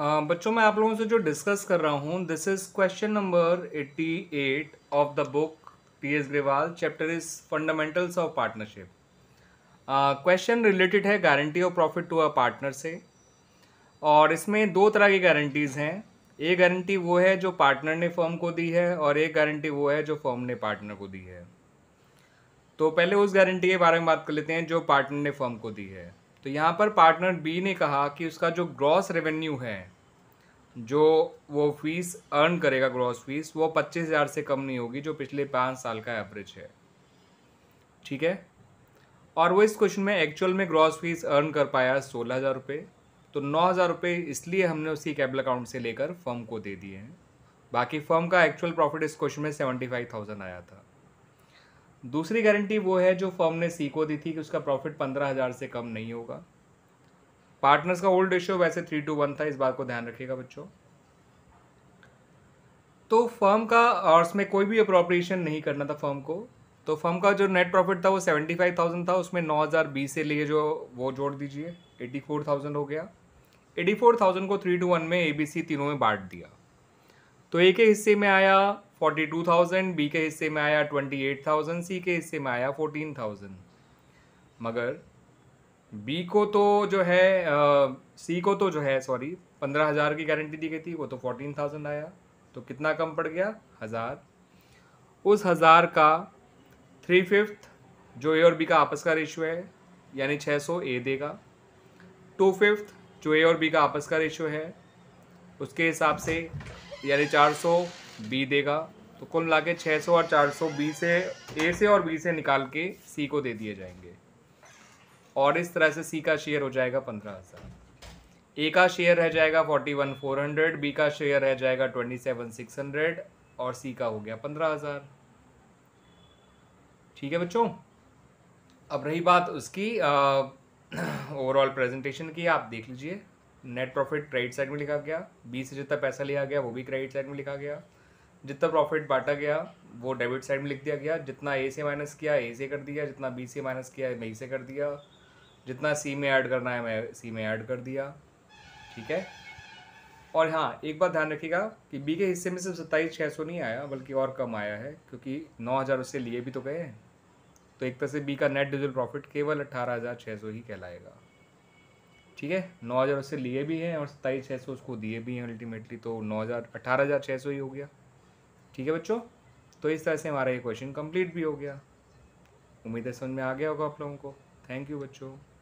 बच्चों मैं आप लोगों से जो डिस्कस कर रहा हूँ this is question number eighty eight of the book T S Grewal chapter is fundamentals of partnership question related है guarantee of profit to a partner से और इसमें दो तरह की गारंटीज़ हैं एक गारंटी वो है जो पार्टनर ने फर्म को दी है और एक गारंटी वो है जो फर्म ने पार्टनर को दी है तो पहले उस गारंटी के बारे में बात कर लेते हैं जो पार्टनर ने फर्म को दी है तो यहाँ पर पार्टनर बी ने कहा कि उसका जो ग्रॉस रेवेन्यू है जो वो फीस अर्न करेगा ग्रॉस फीस वो पच्चीस हज़ार से कम नहीं होगी जो पिछले पाँच साल का एवरेज है ठीक है और वो इस क्वेश्चन में एक्चुअल में ग्रॉस फीस अर्न कर पाया सोलह हज़ार रुपये तो नौ हज़ार रुपये इसलिए हमने उसी कैपिटल अकाउंट से लेकर फर्म को दे दिए हैं बाकी फर्म का एक्चुअल प्रॉफिट इस क्वेश्चन में सेवेंटी फाइव थाउजेंड आया था दूसरी गारंटी वो है जो फर्म ने सी को दी थी कि उसका प्रॉफिट पंद्रह हज़ार से कम नहीं होगा पार्टनर्स का ओल्ड रेशियो वैसे थ्री टू वन था इस बात को ध्यान रखिएगा बच्चों तो फर्म का और उसमें कोई भी अप्रोप्रिएशन नहीं करना था फर्म को तो फर्म का जो नेट प्रॉफिट था वो सेवेंटी फाइव थाउजेंड था उसमें नौ हज़ार बीस से लिए जो वो जोड़ दीजिए एटी फोर थाउजेंड हो गया एटी फोर थाउजेंड को थ्री टू वन में ए बी सी तीनों में बांट दिया तो एक हिस्से में आया फोर्टी टू थाउजेंड बी के हिस्से में आया ट्वेंटी एट थाउजेंड सी के हिस्से में आया फोर्टीन थाउजेंड मगर बी को तो जो है सी को तो जो है सॉरी पंद्रह हज़ार की गारंटी दी गई थी वो तो फोर्टीन थाउजेंड आया तो कितना कम पड़ गया हज़ार उस हज़ार का थ्री फिफ्थ जो ए और बी का आपस का रेशियो है यानी छः सौ ए देगा टू फिफ्थ जो ए और बी का आपस का रेशियो है उसके हिसाब से यानी चार सौ बी देगा तो कुल मिला के छः सौ और चार सौ बी से ए से और बी से निकाल के सी को दे दिए जाएंगे और इस तरह से सी का शेयर हो जाएगा पंद्रह हज़ार ए का शेयर रह जाएगा forty one four hundred B का शेयर रह जाएगा ट्वेंटी सेवन सिक्स हंड्रेड और सी का हो गया पंद्रह हज़ार ठीक है बच्चों अब रही बात उसकी ओवरऑल प्रेजेंटेशन की आप देख लीजिए नेट प्रॉफिट क्रेडिट साइड में लिखा गया बीस से जितना पैसा लिया गया वो भी क्रेडिट साइड में लिखा गया जितना प्रॉफिट बांटा गया वो डेबिट साइड में लिख दिया गया जितना ए से माइनस किया ए से कर दिया जितना बी से माइनस किया बी से कर दिया जितना सी में ऐड करना है मैं सी में ऐड कर दिया ठीक है और हाँ एक बात ध्यान रखिएगा कि बी के हिस्से में सिर्फ सत्ताईस छः सौ नहीं आया बल्कि और कम आया है क्योंकि नौ हज़ार उससे लिए भी तो गए हैं तो एक तरह से बी का नेट डिजिटल प्रॉफिट केवल अट्ठारह हज़ार छः सौ ही कहलाएगा ठीक है नौ हज़ार उससे लिए भी हैं और सत्ताईस छः सौ उसको दिए भी हैं अल्टीमेटली तो नौ हज़ार अट्ठारह हज़ार छः सौ ही हो गया ठीक है बच्चों तो इस तरह से हमारा ये क्वेश्चन कंप्लीट भी हो गया उम्मीद है समझ में आ गया होगा आप लोगों को थैंक यू बच्चों